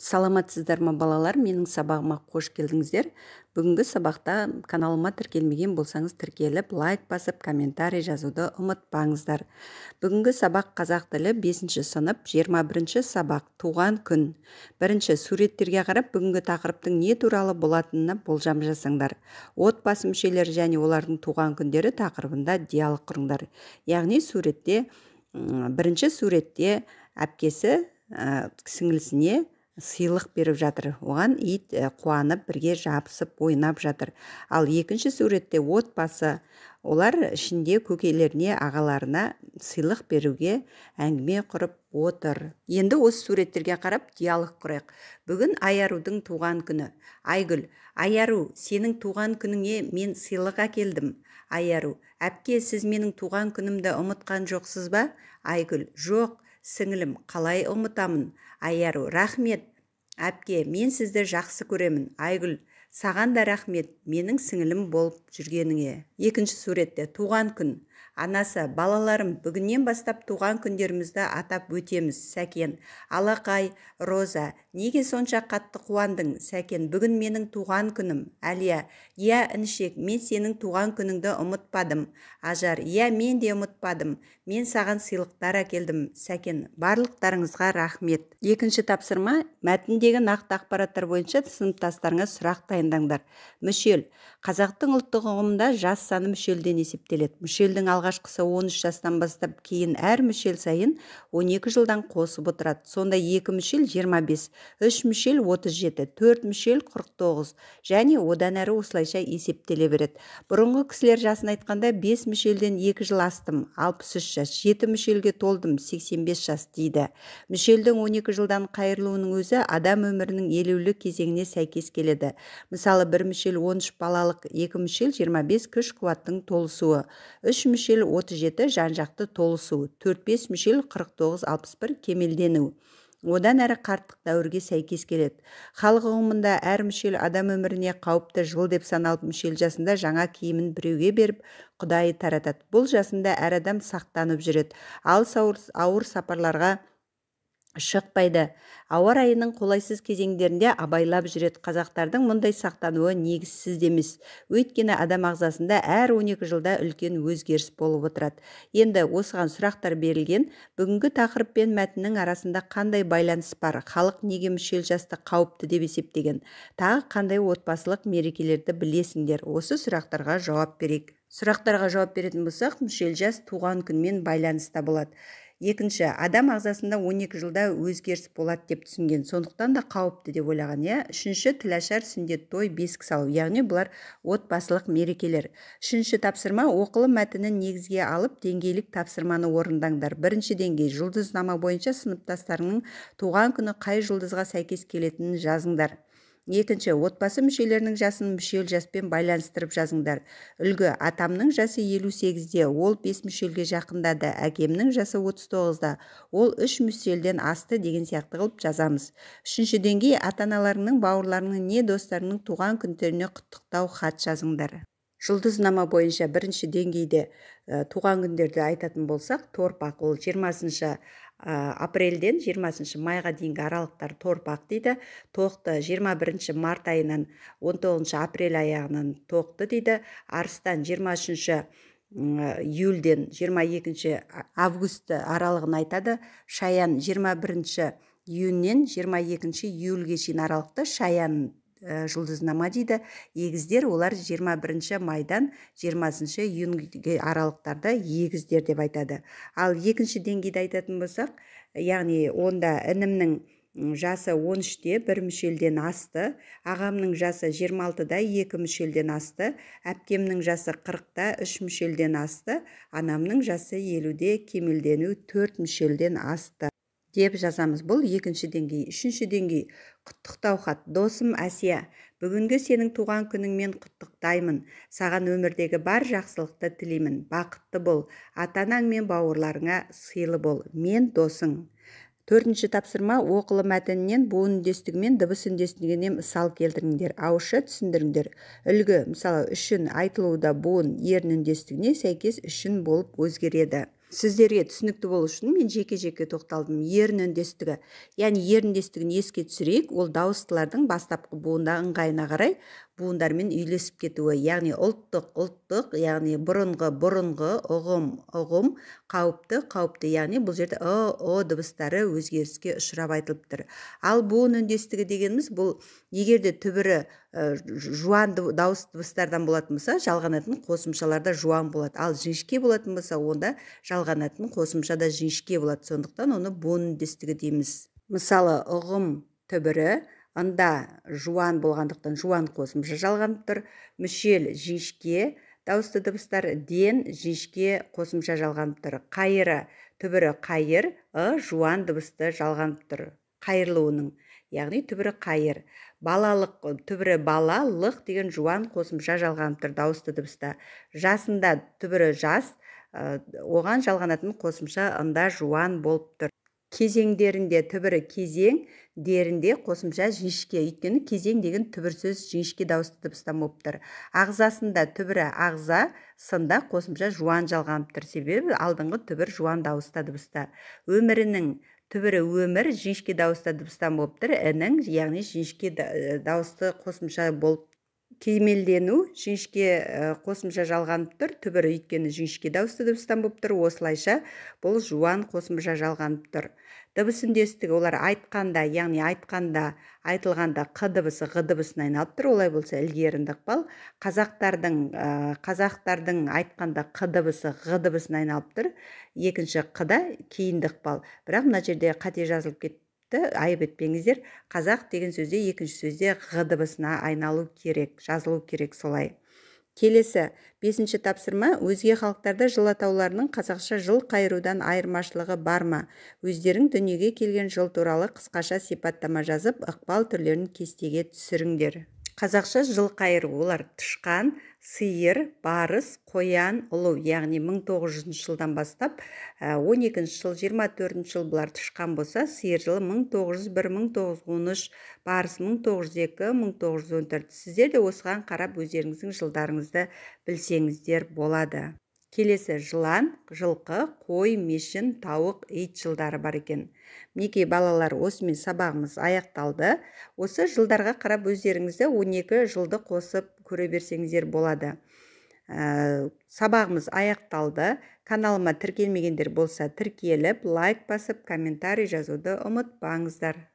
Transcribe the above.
саламатсыздар ма балалар менің сабағыма қош келдіңіздер бүгінгі сабақта каналыма тіркелмеген болсаңыз тіркеліп лайк басып комментарий жазуды ұмытпаңыздар бүгінгі сабақ қазақ тілі 5 сынып 21 сабақ туған күн бірінші суреттерге қарап бүгінгі тақырыптың не туралы болатынына болжам жасаңдар отбасы мүшелері және олардың туған күндері тақырыбында диалог құрыңдар яғни суретте бірінші суретте әпкесі ә, сыйлық беріп жатыр оған ит э, қуанып бірге жабысып ойнап жатыр ал екінші суретте отбасы олар ішінде көкелеріне ағаларына сыйлық беруге әңгіме құрып отыр енді осы суреттерге қарап диалог құрайық бүгін аярудың туған күні айгүл Аяру сенің туған күніңе мен сыйлық әкелдім Аяру! әпке сіз менің туған күнімді ұмытқан жоқсыз ба айгүл жоқ сіңілім қалай ұмытамын айару рахмет әпке мен сізді жақсы көремін айгүл саған да рахмет менің сіңілім болып жүргеніңе екінші суретте туған күн анасы балаларым бүгіннен бастап туған күндерімізді атап өтеміз сәкен алақай роза неге сонша қатты қуандың сәкен бүгін менің туған күнім әлия иә інішек мен сенің туған күніңді ұмытпадым ажар иә мен де ұмытпадым мен саған сыйлықтар әкелдім сәкен барлықтарыңызға рахмет екінші тапсырма мәтіндегі нақты ақпараттар бойынша сыныптастарыңа сұрақ дайындаңдар мүшел қазақтың ұлттық ұғымында жас саны мүшелден есептеледі мүшелдің алғашқысы 13 жастан бастап кейін әр мүшел сайын 12 жылдан қосып отырады сонда 2 мүшел 25 3 мүшел 37 4 мүшел 49 және одан әрі осылайша есептеле береді бұрынғы кісілер жасын айтқанда 5 мүшелден 2 жыл астым 63 жас 7 мүшелге толдым 85 жас дейді мүшелдің 12 жылдан қайырылуының өзі адам өмірінің елеулі кезеңіне сәйкес келеді мысалы бір мүшел 13 балалық екі мүшел 25 күш қуаттың толысуы үш мүшел мүшел 37 жан жақты толысу 4-5 мүшел 49-61 кемелдену одан әрі қарттық дәуірге сәйкес келеді халық ұғымында әр мүшел адам өміріне қауіпті жыл деп саналып мүшел жасында жаңа киімін біреуге беріп құдайы таратады бұл жасында әр адам сақтанып жүреді ал ауыр сапарларға шықпайды ауа райының қолайсыз кезеңдерінде абайлап жүреді қазақтардың мұндай сақтануы негізсіз де емес өйткені адам ағзасында әр 12 жылда үлкен өзгеріс болып отырады енді осыған сұрақтар берілген бүгінгі тақырып пен мәтіннің арасында қандай байланыс бар халық неге мүшел жасты қауіпті деп есептеген тағы қандай отбасылық мерекелерді білесіңдер осы сұрақтарға жауап берейік сұрақтарға жауап беретін болсақ мүшел жас туған күнмен байланыста болады екінші адам ағзасында 12 жылда өзгеріс болады деп түсінген сондықтан да қауіпті деп ойлаған иә үшінші тілашар сүндет той бесік салу яғни бұлар отбасылық мерекелер үшінші тапсырма оқылы мәтінін негізге алып деңгейлік тапсырманы орындаңдар бірінші деңгей жұлдызнама бойынша сыныптастарыңның туған күні қай жұлдызға сәйкес келетінін жазыңдар екінші отбасы мүшелерінің жасын мүшел жаспен байланыстырып жазыңдар үлгі атамның жасы 58-де, ол бес мүшелге жақындады әкемнің жасы 39-да, ол үш мүшелден асты деген сияқты қылып жазамыз үшінші деңгей ата аналарыңның бауырларыңның не достарының туған күндеріне құттықтау хат жазыңдар жұлдызнама бойынша бірінші деңгейде э, туған күндерді айтатын болсақ торпақ ол 20 ә, э, апрельден 20 майға дейінгі аралықтар торпақ дейді тоқты 21 март айынан 19 апрель аяғынан тоқты дейді арыстан 23 э, июльден 22 август аралығын айтады шаян 21 июньнен 22 июльге шейін аралықта шаян Э, жұлдызнама дейді егіздер олар 21 майдан 20 июньге аралықтарда егіздер деп айтады ал екінші деңгейді айтатын болсақ яғни онда інімнің жасы 13-те бір мүшелден асты ағамның жасы 26-да екі мүшелден асты әпкемнің жасы 40-та үш мүшелден асты анамның жасы елуде кемелдену төрт мүшелден асты деп жазамыз бұл екінші деңгей үшінші деңгей құттықтау хат досым әсия бүгінгі сенің туған күніңмен құттықтаймын саған өмірдегі бар жақсылықты тілеймін бақытты бол ата анаң мен бауырларыңа сыйлы бол мен досың төртінші тапсырма оқылы мәтіннен буын үндестігі мен дыбыс үндестігіне мысал келтіріңдер ауызша түсіндіріңдер үлгі мысалы үшін айтылуда буын ерін үндестігіне сәйкес үшін болып өзгереді сіздерге түсінікті болу үшін мен жеке жеке тоқталдым ерін үндестігі яғни ерін үндестігін еске түсірейік ол дауыстылардың бастапқы буында ыңғайына қарай буындармен үйлесіп кетуі яғни ұлттық ұлттық яғни бұрынғы бұрынғы ұғым ұғым қауіпті қауіпті яғни бұл жерде ы о дыбыстары өзгеріске ұшырап айтылып тұр ал буын үндестігі дегеніміз бұл егер де түбірі жуан дауыс дыбыстардан болатын болса жалғанатын қосымшаларда жуан болады ал жіңішке болатын болса онда жалғанатын қосымшада жіңішке болады сондықтан оны буын үндестігі дейміз мысалы ұғым түбірі анда жуан болғандықтан жуан қосымша жалғанып тұр мүшел жіңішке дауысты дыбыстар ден жіңішке қосымша жалғанып тұр қайыры түбірі қайыр ы жуан дыбысты жалғанып тұр қайырылуының яғни түбірі қайыр балалық түбірі балалық деген жуан қосымша жалғанып тұр дауысты дыбыста жасында түбірі жас оған жалғанатын қосымша ында жуан болып тұр кезеңдерінде түбірі кезең дерінде қосымша жіңішке өйткені кезең деген түбір сөз жіңішке дауысты дыбыстан болып тұр ағзасында түбірі ағза сында қосымша жуан жалғанып тұр себебі алдыңғы түбір жуан дауыста дыбыста өмірінің түбірі өмір жіңішке дауыста дыбыстан болып тұр інің яғни жіңішке дауысты қосымша болып кемелдену жіңішке э, қосымша жалғанып тұр түбірі өйткені жіңішке дауысты дыбыстан болып тұр осылайша бұл жуан қосымша жалғанып тұр дыбыс үндестігі олар айтқанда яғни айтқанда айтылғанда қ дыбысы ғ дыбысына айналып тұр олай болса ілгерінді ықпал қазақтардың э, қазақтардың айтқанда қ дыбысы ғ дыбысына айналып тұр екінші қ да кейінді ықпал бірақ мына жерде қате жазылып кетті айып етпеңіздер қазақ деген сөзде екінші сөзде ғ дыбысына айналу керек жазылу керек солай келесі бесінші тапсырма өзге халықтарда жыл атауларының қазақша жыл қайырудан айырмашылығы бар ма өздерің дүниеге келген жыл туралы қысқаша сипаттама жазып ықпал түрлерін кестеге түсіріңдер қазақша жылқайыр олар тышқан сиыр барыс қоян ұлу яғни 1900 жылдан бастап 12 ә, жыл 24 жыл бұлар тышқан болса сиыр жылы 1901-1913 барыс 1902-1914 сіздер де осыған қарап өздеріңіздің жылдарыңызды білсеңіздер болады келесі жылан жылқы қой мешін тауық ит жылдары бар екен мінекей балалар осымен сабағымыз аяқталды осы жылдарға қарап өздеріңізді 12 жылды қосып көре берсеңіздер болады ә, сабағымыз аяқталды каналыма тіркелмегендер болса тіркеліп лайк басып комментарий жазуды ұмытпаңыздар